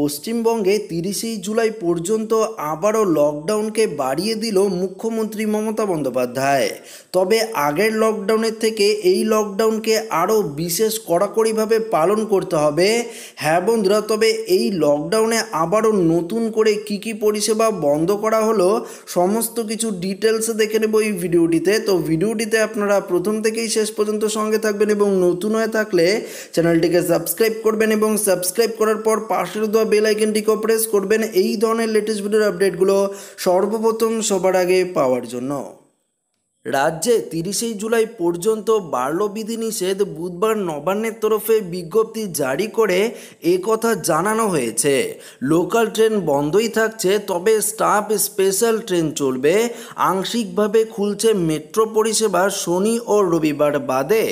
পশ্চিমবঙ্গে তিরিশেই জুলাই পর্যন্ত আবারও লকডাউনকে বাড়িয়ে দিল মুখ্যমন্ত্রী মমতা বন্দ্যোপাধ্যায় তবে আগের লকডাউনের থেকে এই লকডাউনকে আরও বিশেষ কড়াকড়িভাবে পালন করতে হবে হ্যাঁ বন্ধুরা তবে এই লকডাউনে আবারও নতুন করে কি কি পরিষেবা বন্ধ করা হলো সমস্ত কিছু ডিটেলস দেখে নেব এই ভিডিওটিতে তো ভিডিওটিতে আপনারা প্রথম থেকেই শেষ পর্যন্ত সঙ্গে থাকবেন এবং নতুন হয়ে থাকলে চ্যানেলটিকে সাবস্ক্রাইব করবেন এবং সাবস্ক্রাইব করার পর পাশের দেওয়া বেল আইকনটিকেও প্রেস করবেন এই ধরনের লেটেস্ট ভিডিওর আপডেটগুলো সর্বপ্রথম সবার আগে পাওয়ার জন্য রাজ্যে তিরিশেই জুলাই পর্যন্ত বাল্য বিধিনিষেধ বুধবার নবান্নের তরফে বিজ্ঞপ্তি জারি করে কথা জানানো হয়েছে লোকাল ট্রেন বন্ধই থাকছে তবে স্টাফ স্পেশাল ট্রেন চলবে আংশিকভাবে খুলছে মেট্রো পরিষেবা শনি ও রবিবার বাদে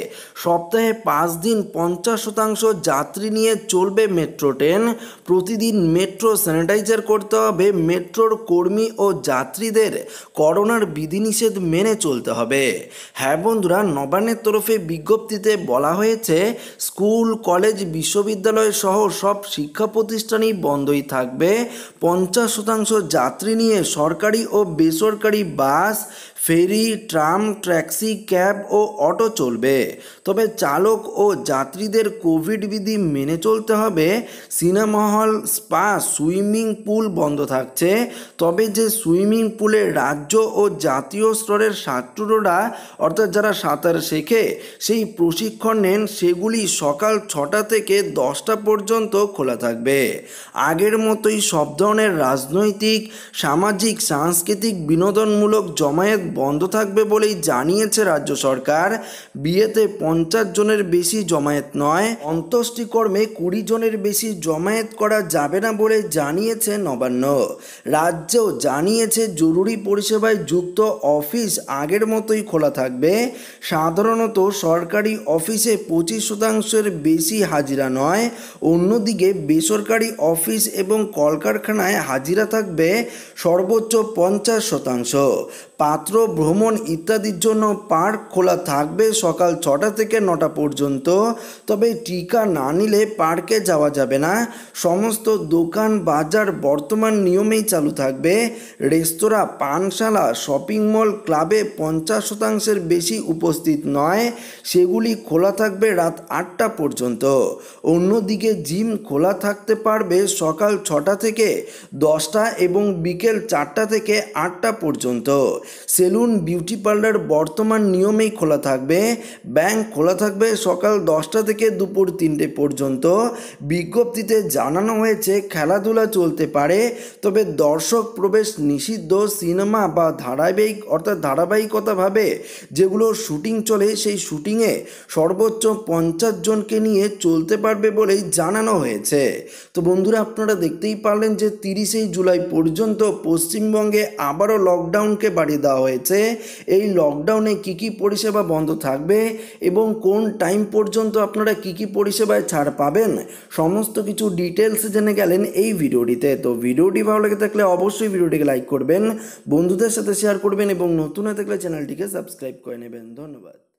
সপ্তাহে পাঁচ দিন পঞ্চাশ শতাংশ যাত্রী নিয়ে চলবে মেট্রো ট্রেন প্রতিদিন মেট্রো স্যানিটাইজার করতে হবে মেট্রোর কর্মী ও যাত্রীদের করোনার বিধিনিষেধ মেনে চল চলতে হবে হ্যাঁ বন্ধুরা নবান্নের তরফে বিজ্ঞপ্তিতে বলা হয়েছে স্কুল কলেজ বিশ্ববিদ্যালয় সহ সব শিক্ষা প্রতিষ্ঠানই বন্ধই থাকবে পঞ্চাশ শতাংশ যাত্রী নিয়ে সরকারি ও বেসরকারি bus ferry tram taxi cab ও অটো চলবে তবে চালক ও যাত্রীদের কোভিড বিধি মেনে চলতে হবে cinema hall spa swimming pool বন্ধ থাকছে তবে যে সুইমিং পুলে রাজ্য ও জাতীয় স্তরের সাত ছাত্ররা অর্থাৎ যারা সাঁতার শেখে সেই প্রশিক্ষণ নেন সেগুলি সকাল ছটা থেকে দশটা পর্যন্ত খোলা থাকবে আগের মতোই সব ধরনের রাজনৈতিক সামাজিক সাংস্কৃতিক বিনোদনমূলক জমায়েত বন্ধ থাকবে বলেই জানিয়েছে রাজ্য সরকার বিয়েতে পঞ্চাশ জনের বেশি জমায়েত নয় অন্ত্যেষ্টিকর্মে কুড়ি জনের বেশি জমায়েত করা যাবে না বলে জানিয়েছে নবান্ন রাজ্যও জানিয়েছে জরুরি পরিষেবায় যুক্ত অফিস আগের আগের মতোই খোলা থাকবে সাধারণত সরকারি অফিসে পঁচিশ শতাংশের বেশি হাজিরা নয় অন্যদিকে বেসরকারি অফিস এবং কলকারখানায় হাজিরা থাকবে সর্বোচ্চ পঞ্চাশ শতাংশ পাত্র ভ্রমণ ইত্যাদির জন্য পার্ক খোলা থাকবে সকাল ছটা থেকে নটা পর্যন্ত তবে টিকা না নিলে পার্কে যাওয়া যাবে না সমস্ত দোকান বাজার বর্তমান নিয়মেই চালু থাকবে রেস্তোরাঁ পানশালা শপিং মল ক্লাবে পঞ্চাশ শতাংশের বেশি উপস্থিত নয় সেগুলি খোলা থাকবে রাত আটটা পর্যন্ত অন্যদিকে জিম খোলা থাকতে পারবে সকাল ছটা থেকে দশটা এবং বিকেল চারটা থেকে আটটা পর্যন্ত সেলুন বিউটি পার্লার বর্তমান নিয়মেই খোলা থাকবে ব্যাংক খোলা থাকবে সকাল দশটা থেকে দুপুর তিনটে পর্যন্ত বিজ্ঞপ্তিতে জানানো হয়েছে খেলাধুলা চলতে পারে তবে দর্শক প্রবেশ নিষিদ্ধ সিনেমা বা ধারাবাহিক অর্থাৎ ধারাবাহিকতাভাবে যেগুলো শুটিং চলে সেই শুটিংয়ে সর্বোচ্চ পঞ্চাশ জনকে নিয়ে চলতে পারবে বলেই জানানো হয়েছে তো বন্ধুরা আপনারা দেখতেই পারলেন যে তিরিশেই জুলাই পর্যন্ত পশ্চিমবঙ্গে আবারও লকডাউনকে বাড়িয়ে দেওয়া হয়েছে এই লকডাউনে কি কি পরিষেবা বন্ধ থাকবে এবং কোন টাইম পর্যন্ত আপনারা কি কি পরিষেবায় ছাড় পাবেন সমস্ত কিছু ডিটেলস জেনে গেলেন এই ভিডিওটিতে তো ভিডিওটি ভালো লেগে থাকলে অবশ্যই ভিডিওটিকে লাইক করবেন বন্ধুদের সাথে শেয়ার করবেন এবং নতুন হয়ে থাকলে চ্যানেলটিকে সাবস্ক্রাইব করে নেবেন ধন্যবাদ